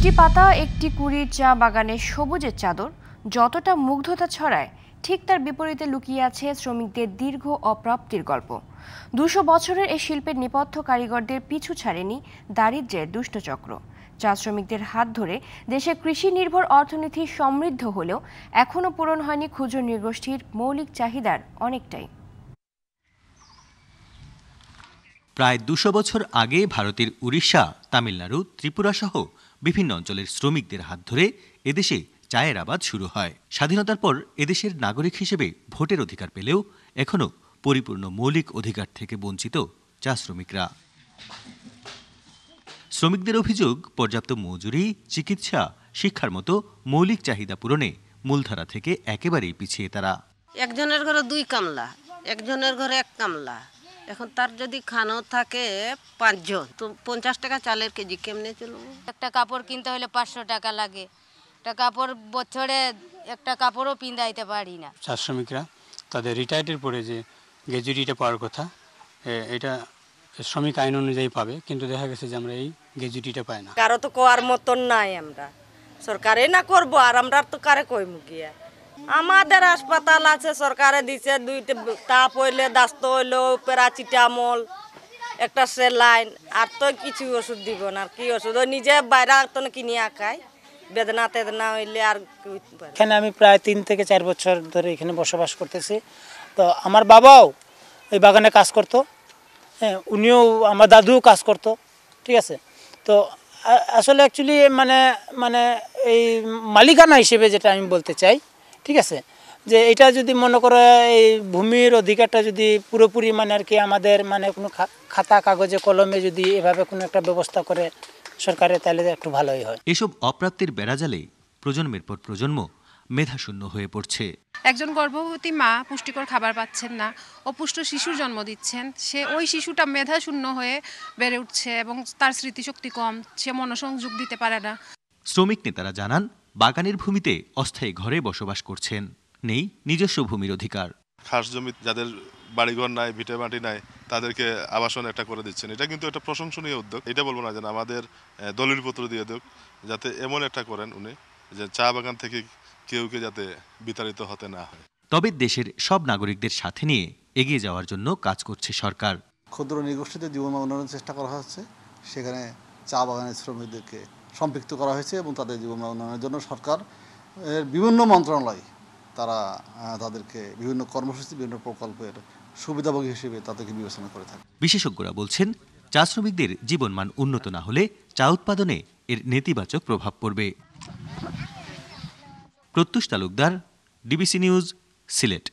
দুটি পাতা একটি কুড়ির চা বাগানে সবুজের চাদর যতটা মুগ্ধতা ছড়ায় ঠিক তার বিপরীতে লুকিয়ে আছে শ্রমিকদের দীর্ঘ অপ্রাপ্তির গল্প দুশো বছরের এই শিল্পের নেপথ্য কারিগরদের পিছু ছাড়েনি দারিদ্র্যের দুষ্টচক্র চা শ্রমিকদের হাত ধরে দেশে কৃষি নির্ভর অর্থনীতি সমৃদ্ধ হলেও এখনও পূরণ হয়নি ক্ষুদ্র নৃগোষ্ঠীর মৌলিক চাহিদার অনেকটাই প্রায় দুশো বছর আগে ভারতের উড়িষ্যা তামিলনাড়ু ত্রিপুরা সহ বিভিন্ন অঞ্চলের শ্রমিকদের হাত ধরে এদেশে চায়ের আবাদ শুরু হয় স্বাধীনতার পর এদেশের নাগরিক হিসেবে ভোটের অধিকার পেলেও এখনও পরিপূর্ণ মৌলিক অধিকার থেকে বঞ্চিত চা শ্রমিকরা শ্রমিকদের অভিযোগ পর্যাপ্ত মজুরি চিকিৎসা শিক্ষার মতো মৌলিক চাহিদা পূরণে মূলধারা থেকে একেবারেই পিছিয়ে তারা একজনের ঘরে দুই কামলা একজনের ঘরে এক কামলা এখন তার যদি খানো থাকে পাঁচজন তো পঞ্চাশ টাকা চালের কেজি কেমনে চলবো একটা কাপড় কিনতে হলে পাঁচশো টাকা লাগে একটা কাপড় বছরে একটা কাপড়ও পিন্দাইতে পারি না চার শ্রমিকরা তাদের রিটায়ার্ডের পরে যে গ্যাজুটিটা পাওয়ার কথা এটা শ্রমিক আইন অনুযায়ী পাবে কিন্তু দেখা গেছে যে আমরা এই গ্যাজুটিটা পাই না কারো তো কোয়ার মতন নাই আমরা সরকারে না করবো আর আমরা তো কারে কইমু গিয়া আমাদের হাসপাতাল আছে সরকারে দিছে দুইটা তাপ হইলে দাস্ত হইলো প্যারাচিটামল একটা সেলাইন আর তো কিছু ওষুধ দিব না আর কি ওষুধ ওই নিজে বাইরে তো কিনিয়া খায় বেদনা তেদনা হইলে আর এখানে আমি প্রায় তিন থেকে চার বছর ধরে এখানে বসবাস করতেছি তো আমার বাবাও এই বাগানে কাজ করতো হ্যাঁ উনিও আমার দাদুও কাজ করতো ঠিক আছে তো আসলে অ্যাকচুয়ালি মানে মানে এই মালিকানা হিসেবে যেটা আমি বলতে চাই ঠিক আছে যে এটা যদি মনে করো এই ভূমির অধিকারটা যদি পুরোপুরি মানে আর কি আমাদের মানে কোনো খাতা কাগজে কলমে যদি এভাবে কোনো একটা ব্যবস্থা করে সরকারের তাহলে একটু ভালোই হয় এসব অপ্রাপ্তির বেড়াজালে প্রজন্মের পর প্রজন্ম মেধাশূন্য হয়ে পড়ছে একজন গর্ভবতী মা পুষ্টিকর খাবার পাচ্ছেন না অপুষ্ট শিশুর জন্ম দিচ্ছেন সে ওই শিশুটা মেধাশূন্য হয়ে বেড়ে উঠছে এবং তার স্মৃতিশক্তি কম সে মনসংযোগ দিতে পারে না শ্রমিক নেতারা জানান বাগানের ভূমিতে অস্থায়ী ঘরে বসবাস করছেন নেই নিজস্ব ভূমির অধিকার খাস জমি যাদের বাড়িঘর নাই ভিটে মাটি নাই তাদেরকে আবাসন একটা করে দিচ্ছেন এটা কিন্তু একটা প্রশংসনীয় উদ্যোগ এটা বলবো না যেন আমাদের দলিল পত্র দিয়ে দেব যাতে এমন একটা করেন উনি যে চা বাগান থেকে কেউকে যাতে বিতাড়িত হতে না হয় তবে দেশের সব নাগরিকদের সাথে নিয়ে এগিয়ে যাওয়ার জন্য কাজ করছে সরকার ক্ষুদ্র নিগোষ্ঠীতে জীবন উন্নয়নের চেষ্টা করা হচ্ছে সেখানে চা বাগানের শ্রমিকদেরকে সম্পৃক্ত করা হয়েছে এবং তাদের জীবন উন্নয়নের জন্য সরকার এর বিভিন্ন মন্ত্রণালয় তারা তাদেরকে বিভিন্ন কর্মসূচি বিভিন্ন প্রকল্পের সুবিধাভোগী হিসেবে তাদেরকে বিবেচনা করে থাকে বিশেষজ্ঞরা বলছেন চা শ্রমিকদের জীবনমান উন্নত না হলে চা উৎপাদনে এর নেতিবাচক প্রভাব পড়বে প্রত্যুষ তালুকদার ডিবিসি নিউজ সিলেট